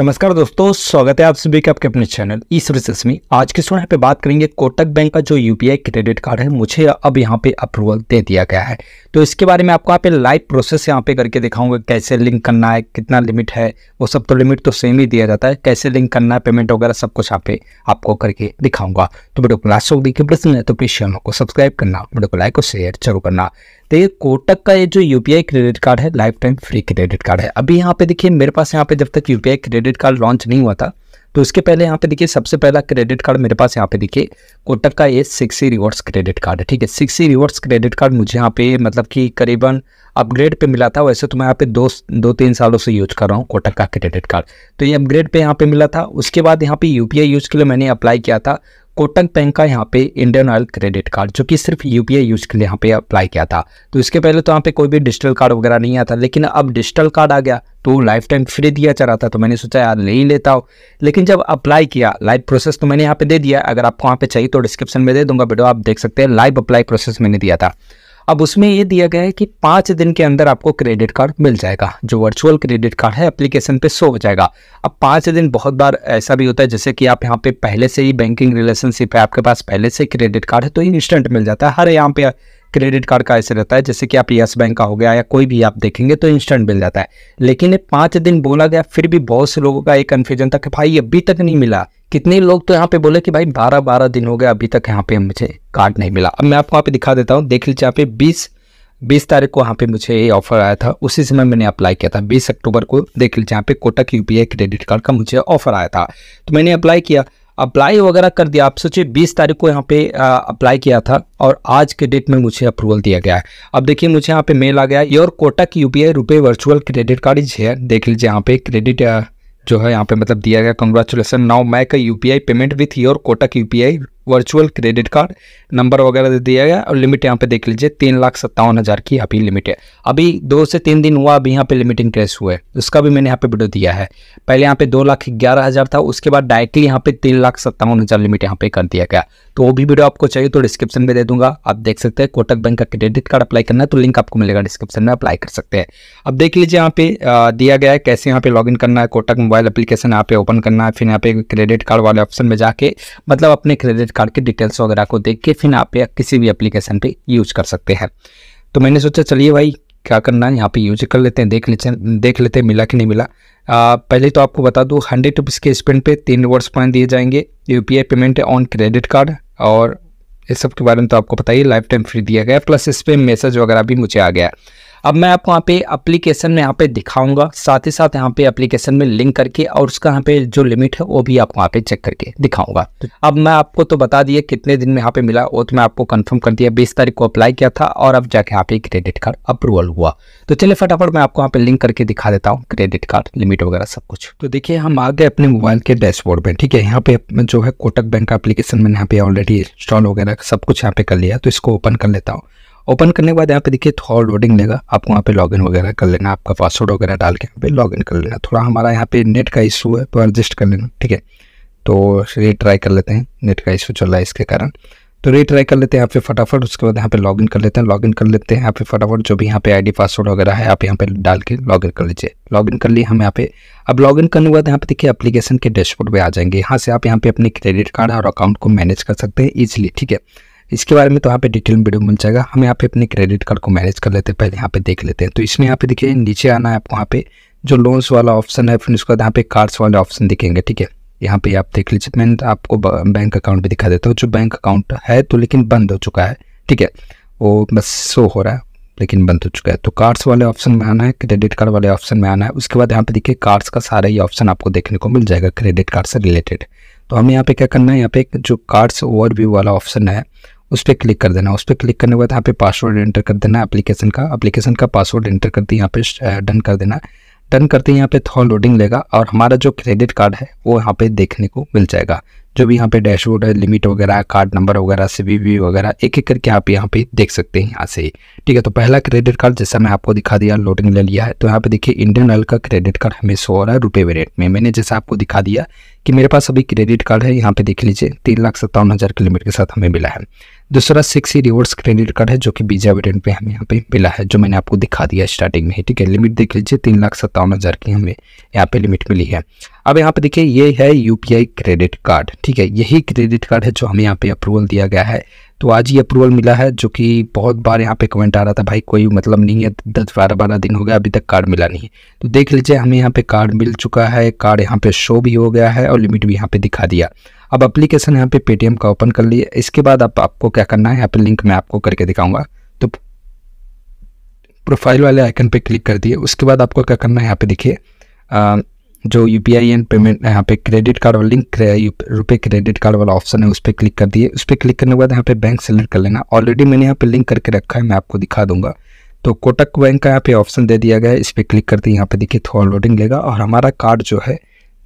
नमस्कार दोस्तों स्वागत है आप सभी के आपके अपने चैनल ई सर्विसेस में आज के स्टूडेंट पे बात करेंगे कोटक बैंक का जो यूपीआई क्रेडिट कार्ड है मुझे अब यहाँ पे अप्रूवल दे दिया गया है तो इसके बारे में आपको यहाँ पे लाइव प्रोसेस यहाँ पे करके दिखाऊंगा कैसे लिंक करना है कितना लिमिट है वो सब तो लिमिट तो सेम ही दिया जाता है कैसे लिंक करना है पेमेंट वगैरह सब कुछ यहाँ पे आपको करके दिखाऊंगा तो वीडियो को लास्ट देखिए प्रश्न है तो प्लीज चैनल को सब्सक्राइब करना वीडियो को लाइक और शेयर जरूर करना तो ये कोटक का ये जो यूपीआई क्रेडिट कार्ड है lifetime free credit card है अभी यहाँ पे देखिए मेरे पास यहाँ पे जब तक यूपीआई क्रेडिट कार्ड लॉन्च नहीं हुआ था तो उसके पहले यहाँ पे देखिए सबसे पहला क्रेडिट कार्ड मेरे पास यहाँ पे देखिए कोटक का ये सिक्सी रिवॉर्ड्स क्रेडिट कार्ड है ठीक है सिक्सी रिवॉर्ड्स क्रेडिट कार्ड मुझे यहाँ पे मतलब कि करीबन अपग्रेड पे मिला था वैसे तो मैं यहाँ पे दो दो तीन सालों से यूज कर रहा हूँ कोटक का क्रेडिट कार्ड तो ये अपग्रेड पे यहाँ पे मिला था उसके बाद यहाँ पे यूपीआई यूज के लिए मैंने अप्लाई किया था कोटक बैंक का यहाँ पे इंडियन ऑयल क्रेडिट कार्ड जो कि सिर्फ यूपीआई यूज के लिए यहाँ पे अप्लाई किया था तो इसके पहले तो यहाँ पे कोई भी डिजिटल कार्ड वगैरह नहीं आता लेकिन अब डिजिटल कार्ड आ गया तो लाइफ टाइम फ्री दिया जा रहा था तो मैंने सोचा यार ले ही लेता हो लेकिन जब अप्लाई किया लाइव प्रोसेस तो मैंने यहाँ पे दे दिया अगर आपको वहाँ पे चाहिए तो डिस्क्रिप्शन में दे दूंगा वीडियो आप देख सकते हैं लाइव अप्लाई प्रोसेस मैंने दिया था अब उसमें ये दिया गया है कि पाँच दिन के अंदर आपको क्रेडिट कार्ड मिल जाएगा जो वर्चुअल क्रेडिट कार्ड है एप्लीकेशन पे शो हो जाएगा अब पाँच दिन बहुत बार ऐसा भी होता है जैसे कि आप यहाँ पे पहले से ही बैंकिंग रिलेशनशिप है आपके पास पहले से क्रेडिट कार्ड है तो इंस्टेंट मिल जाता है हर यहाँ पे क्रेडिट कार्ड का ऐसे रहता है जैसे कि आप यस बैंक का हो गया या कोई भी आप देखेंगे तो इंस्टेंट मिल जाता है लेकिन ये पाँच दिन बोला गया फिर भी बहुत से लोगों का एक कन्फ्यूजन था कि भाई अभी तक नहीं मिला कितने लोग तो यहाँ पे बोले कि भाई बारह बारह दिन हो गए अभी तक यहाँ पे मुझे कार्ड नहीं मिला अब मैं आपको यहाँ पे दिखा देता हूँ देख लीजिए यहाँ पे बीस बीस तारीख को यहाँ पे मुझे ये ऑफर आया था उसी समय मैंने अप्लाई किया था बीस अक्टूबर को देख लीजिए यहाँ पे कोटक यू क्रेडिट कार्ड का मुझे ऑफर आया था तो मैंने अप्लाई किया अप्लाई वगैरह कर दिया आप सोचिए 20 तारीख को यहाँ पे अप्लाई किया था और आज के डेट में मुझे अप्रूवल दिया गया है अब देखिए मुझे यहाँ पे मेल आ गया your Kotak UPI RuPay virtual credit card is है देख लीजिए यहाँ पे क्रेडिट जो है यहाँ पे मतलब दिया गया congratulation now make U P I payment with your Kotak U P I virtual credit card number वगैरह दे दिया गया और लिमिट यहाँ पे देख लीजिए तीन लाख सत्तावन हज़ार की अभी लिमिट है अभी दो से तीन दिन हुआ अभी यहाँ पे लिमिट इंक्रेस हुआ है उसका भी मैंने यहाँ पे वीडियो दिया है पहले यहाँ पे दो लाख ग्यारह हज़ार था उसके बाद डायरेक्टली यहाँ पे तीन लाख सत्तावन हज़ार लिमिट यहाँ पे कर दिया गया तो वो भी वीडियो आपको चाहिए तो डिस्क्रिप्शन में दे दूंगा आप देख सकते हैं कोटक बैंक का क्रेडिट कार्ड अप्लाई करना है तो लिंक आपको मिलेगा डिस्क्रिप्शन में अप्लाई कर सकते हैं अब देख लीजिए यहाँ पे दिया गया है कैसे यहाँ पे लॉगिन करना है कोटक मोबाइल अपलीकेशन यहाँ पे ओपन करना है फिर यहाँ पे क्रेडिट कार्ड वाले ऑप्शन में जाके मतलब अपने क्रेडिट कार्ड की डिटेल्स वगैरह को देख के फिर आप किसी भी एप्लीकेशन पे यूज कर सकते हैं तो मैंने सोचा चलिए भाई क्या करना है यहाँ पे यूज कर लेते हैं देख लेते हैं देख लेते हैं मिला कि नहीं मिला आ, पहले तो आपको बता दूँ हंड्रेड रुपीज़ के स्पेंड पे तीन रिवर्स पॉइंट दिए जाएंगे U payment on credit card और इस सब के बारे में तो आपको पता ही लाइफ टाइम फ्री दिया गया प्लस इस पर मैसेज वगैरह भी मुझे आ गया अब मैं आपको यहाँ पे एप्लीकेशन में यहाँ पे दिखाऊंगा साथ ही साथ यहाँ पे एप्लीकेशन में लिंक करके और उसका यहाँ पे जो लिमिट है वो भी आपको यहाँ पे चेक करके दिखाऊंगा अब मैं आपको तो बता दिया कितने दिन में यहाँ पे मिला वो तो मैं आपको कंफर्म कर दिया बीस तारीख को अप्लाई किया था और अब जाके यहाँ पे क्रेडिट कार्ड अप्रूवल हुआ तो चलिए फटाफट मैं आपको यहाँ पे लिंक करके दिखा देता हूँ क्रेडिट कार्ड लिमिट वगैरह सब कुछ तो देखिए हम आ गए अपने मोबाइल के डैशबोर्ड में ठीक है यहाँ पे जो है कोटक बैंक का एप्लीकेशन मैंने यहाँ पे ऑलरेडी इंस्टॉल वगैरह सब कुछ यहाँ पे कर लिया तो इसको ओपन कर लेता हूँ ओपन करने के बाद यहाँ पे देखिए थोड़ा लोडिंग लेगा आपको वहाँ पे लॉगिन वगैरह कर लेना आपका पासवर्ड वगैरह डाल के यहाँ पे लॉगिन कर लेना थोड़ा हमारा यहाँ पे नेट का इशू है तो एडजस्ट कर लेना ठीक है तो ये ट्राई कर लेते हैं नेट का इशू चल रहा है इसके कारण तो रे ट्राई कर लेते हैं यहाँ पे फटाफट उसके बाद यहाँ पे लॉगिन कर लेते हैं लॉगिन कर लेते हैं यहाँ पे फटाफट जो भी यहाँ पे आईडी पासवर्ड वगैरह है आप यहाँ पे डाल के लॉगिन कर लीजिए लॉगिन कर लिए हम यहाँ पे अब लॉगिन करने के बाद यहाँ पे देखिए एप्लीकेशन के डैशबोर्ड पे आ जाएंगे यहाँ से आप यहाँ पे अपने क्रेडिट कार्ड और अकाउंट को मैनेज कर सकते हैं ईजिली ठीक है इसके बारे में तो यहाँ पे डिटेल में वीडियो बन जाएगा हम यहाँ पे अपने क्रेडिट कार्ड को मैनेज कर लेते हैं पहले यहाँ पे देख लेते हैं तो इसमें यहाँ पे देखिए नीचे आना है आपको वहाँ पे जो लोन्स वाला ऑप्शन है फिर उसके बाद यहाँ पे कार्ड्स वाले ऑप्शन दिखेंगे ठीक है यहाँ पे आप देख लीजिए मैंने आपको बैंक अकाउंट भी दिखा देता हूँ जो बैंक अकाउंट है तो लेकिन बंद हो चुका है ठीक है वो बस शो हो रहा है लेकिन बंद हो चुका है तो कार्ड्स वाले ऑप्शन में आना है क्रेडिट कार्ड वाले ऑप्शन में आना है उसके बाद यहाँ पे देखिए कार्ड्स का सारा ही ऑप्शन आपको देखने को मिल जाएगा क्रेडिट कार्ड से रिलेटेड तो हमें यहाँ पे क्या करना है यहाँ पे जो कार्ड्स ओवरव्यू वाला ऑप्शन है उस पर क्लिक कर देना उस पर क्लिक करने के बाद यहाँ पे पासवर्ड एंटर कर देना एप्लीकेशन का एप्लीकेशन का पासवर्ड एंटर करते यहाँ पे डन कर देना डन करते यहाँ पे थोड़ा लोडिंग लेगा और हमारा जो क्रेडिट कार्ड है वो यहाँ पे देखने को मिल जाएगा जो भी यहाँ पे डैशबोर्ड है लिमिट वगैरह कार्ड नंबर वगैरह से वी वगैरह एक एक करके आप यहाँ पे देख सकते हैं यहाँ से ठीक है तो पहला क्रेडिट कार्ड जैसा मैं आपको दिखा दिया लोडिंग ले लिया है तो यहाँ पे देखिए इंडियन ऑयल का क्रेडिट कार्ड हमें शो हो रहा है रुपये वेरेट में मैंने जैसा आपको दिखा दिया कि मेरे पास अभी क्रेडिट कार्ड है यहाँ पे देख लीजिए तीन लाख सत्तावन हज़ार किलोमीटर के साथ हमें मिला है दूसरा सिक्स ही रिवर्स क्रेडिट कार्ड है जो कि बीजा वेरियंट पे हमें यहाँ पे मिला है जो मैंने आपको दिखा दिया स्टार्टिंग में ही ठीक है लिमिट देख लीजिए तीन लाख सत्तावन हज़ार की हमें यहाँ पे लिमिट मिली है अब यहाँ पे देखिए ये है यूपीआई क्रेडिट कार्ड ठीक है यही क्रेडिट कार्ड है जो हमें यहाँ पे अप्रूवल दिया गया है तो आज ये अप्रूवल मिला है जो कि बहुत बार यहाँ पे कमेंट आ रहा था भाई कोई मतलब नहीं है दस बारह बारह दिन हो गया अभी तक कार्ड मिला नहीं है तो देख लीजिए हमें यहाँ पे कार्ड मिल चुका है कार्ड यहाँ पे शो भी हो गया है और लिमिट भी यहाँ पे दिखा दिया अब अप्लीकेशन यहाँ पे पेटीएम का ओपन कर लिए इसके बाद आप, आपको क्या करना है यहाँ पे लिंक मैं आपको करके दिखाऊंगा तो प्रोफाइल वाले आइकन पर क्लिक कर दिए उसके बाद आपको क्या करना है यहाँ पे देखिए जो U P I and payment यहाँ पे क्रेडिट कार्ड वाला लिंक रुपये क्रेडिट कार्ड वाला ऑप्शन है उस पर क्लिक कर दिए उस पर क्लिक करने के बाद यहाँ पे बैंक सेलेक्ट कर लेना ऑलरेडी मैंने यहाँ पे लिंक करके रखा है मैं आपको दिखा दूंगा तो कोटक बैंक का यहाँ पे ऑप्शन दे दिया गया है इस पर क्लिक करते यहाँ पे देखिए थोड़ा लोडिंग लेगा और हमारा कार्ड जो है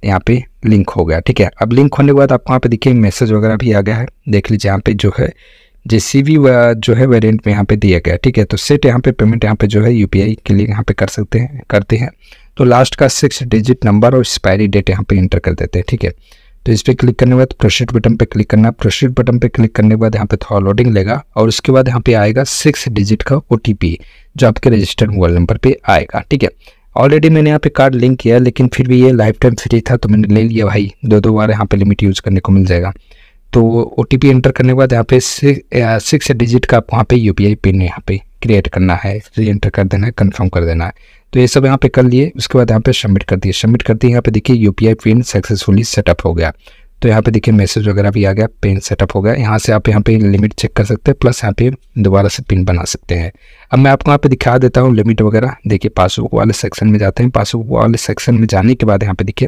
यहाँ पे लिंक हो गया ठीक है अब लिंक होने के बाद आपको यहाँ पे देखिए मैसेज वगैरह भी आ गया है देख लीजिए यहाँ पे जो है जे सी बी जो है वेरियंट में यहाँ पे दिया गया ठीक है तो सेट यहाँ पे पेमेंट यहाँ पे जो है यू के लिए यहाँ पे कर सकते हैं करते हैं तो लास्ट का सिक्स डिजिट नंबर और एक्सपायरी डेट यहाँ पे इंटर कर देते हैं ठीक है तो इस पर क्लिक करने के बाद प्रोशीट बटन पे क्लिक करना प्रोशीट बटन पे क्लिक करने के बाद यहाँ पे थोड़ा लोडिंग लेगा और उसके बाद यहाँ पे आएगा सिक्स डिजिट का ओ जो आपके रजिस्टर्ड मोबाइल नंबर पर आएगा ठीक है ऑलरेडी मैंने यहाँ पे कार्ड लिंक किया लेकिन फिर भी ये लाइफ टाइम फ्री था तो मैंने ले लिया भाई दो दो बार यहाँ पे लिमिट यूज़ करने को मिल जाएगा तो ओ एंटर करने के बाद यहाँ पे सिक्स डिजिट का आप वहाँ पे यू पिन यहाँ पे क्रिएट करना है री एंटर कर देना है कन्फर्म कर देना है तो ये सब यहाँ पे कर लिए उसके बाद यहाँ पे सबमिट कर दिए सबमिट करते हैं यहाँ पे देखिए U P I pin successfully setup हो गया तो यहाँ पे देखिए मैसेज वगैरह भी आ गया पिन सेटअप हो गया यहाँ से आप यहाँ पे लिमिट चेक कर सकते हैं प्लस यहाँ पे दोबारा से पिन बना सकते हैं अब मैं आपको यहाँ पे दिखा देता हूँ लिमिट वगैरह देखिए पासबुक वाले सेक्शन में जाते हैं पासबुक वाले सेक्शन में जाने के बाद यहाँ पे देखिए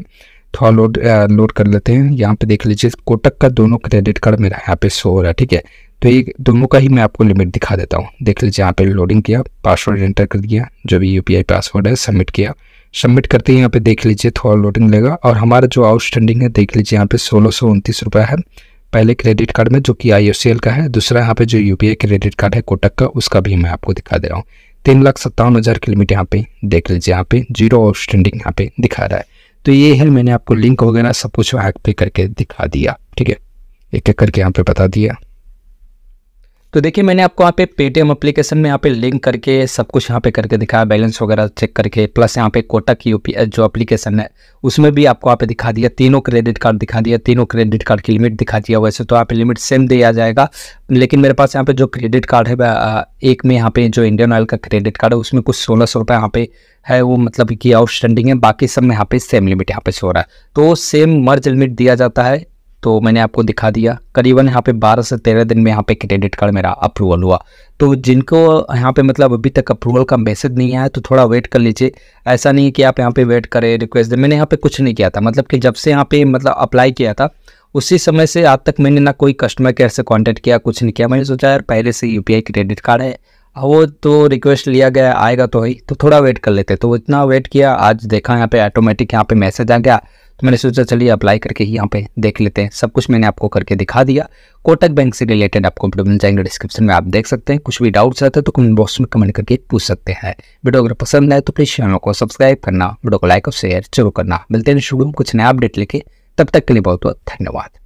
थोड़ा लोड लोड कर लेते हैं यहाँ पे देख लीजिए कोटक का दोनों क्रेडिट कार्ड मेरा यहाँ पे शो हो रहा है ठीक है तो ये दोनों का ही मैं आपको लिमिट दिखा देता हूँ देख लीजिए यहाँ पे लोडिंग किया पासवर्ड एंटर कर दिया जो भी यूपीआई पासवर्ड है सबमिट किया सबमिट करते ही यहाँ पे देख लीजिए थोड़ा लोडिंग लेगा और हमारा जो आउटस्टैंडिंग है देख लीजिए यहाँ पे सोलह सौ उनतीस रुपये है पहले क्रेडिट कार्ड में जो कि आई का है दूसरा यहाँ पे जो यू क्रेडिट कार्ड है कोटक का उसका भी मैं आपको दिखा दे रहा हूँ तीन लाख सत्तावन हज़ार की लिमिट यहाँ पे देख लीजिए यहाँ पे जीरो आउटस्टैंडिंग यहाँ पे दिखा रहा है तो ये है मैंने आपको लिंक वगैरह सब कुछ वहाँ पे करके दिखा दिया ठीक है एक एक करके यहाँ पे बता दिया तो देखिए मैंने आपको यहाँ पे पेटीएम अप्लीकेशन में यहाँ पे लिंक करके सब कुछ यहाँ पे करके दिखाया बैलेंस वगैरह चेक करके प्लस यहाँ पे कोटक यूपी जो एप्लीकेशन है उसमें भी आपको यहाँ पे दिखा दिया तीनों क्रेडिट कार्ड दिखा दिया तीनों क्रेडिट कार्ड की लिमिट दिखा दिया वैसे तो यहाँ पे लिमिट सेम दिया जाएगा लेकिन मेरे पास यहाँ पे जो क्रेडिट कार्ड है एक में यहाँ पे जो इंडियन ऑयल का क्रेडिट कार्ड है उसमें कुछ सोलह सौ रुपये यहाँ पे है वो मतलब कि आउटस्टैंडिंग है बाकी सब में यहाँ पे सेम लिमिट यहाँ पे सो रहा है तो सेम मर्ज लिमिट दिया जाता है तो मैंने आपको दिखा दिया करीबन यहाँ पे 12 से 13 दिन में यहाँ पे क्रेडिट कार्ड मेरा अप्रूवल हुआ तो जिनको यहाँ पे मतलब अभी तक अप्रूवल का मैसेज नहीं आया तो थोड़ा वेट कर लीजिए ऐसा नहीं है कि आप यहाँ पे वेट करें रिक्वेस्ट दें मैंने यहाँ पे कुछ नहीं किया था मतलब कि जब से यहाँ पे मतलब अप्लाई किया था उसी समय से आज तक मैंने ना कोई कस्टमर केयर से कॉन्टैक्ट किया कुछ नहीं किया मैंने सोचा यार पहले से यू क्रेडिट कार्ड है वो तो रिक्वेस्ट लिया गया आएगा तो ही तो थोड़ा वेट कर लेते तो इतना वेट किया आज देखा यहाँ पे ऑटोमेटिक यहाँ पे मैसेज आ गया तो मैंने सोचा चलिए अप्लाई करके ही यहाँ पे देख लेते हैं सब कुछ मैंने आपको करके दिखा दिया कोटक बैंक से रिलेटेड आपको वीडियो मिल जाएंगे डिस्क्रिप्शन में आप देख सकते हैं कुछ भी डाउट्स आते हैं तो कमेंट बॉक्स में कमेंट करके पूछ सकते हैं वीडियो अगर पसंद आए तो प्लीज़ चैनल को सब्सक्राइब करना वीडियो को लाइक और शेयर जरूर करना मिलते हैं शुरू कुछ नया अपडेट लेके तब तक के लिए बहुत बहुत धन्यवाद